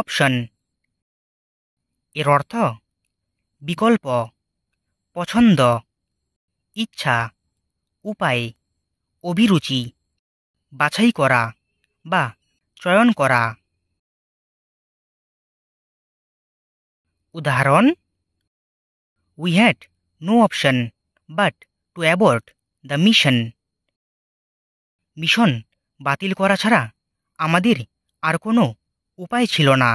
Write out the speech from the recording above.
option এর অর্থ বিকল্প পছন্দ ইচ্ছা উপায় অভিরুচি বাছাই করা বা চয়ন করা উদাহরণ we had no option but to abort the mission mission বাতিল করা ছাড়া আমাদের আর কোনো উপায় ছিল না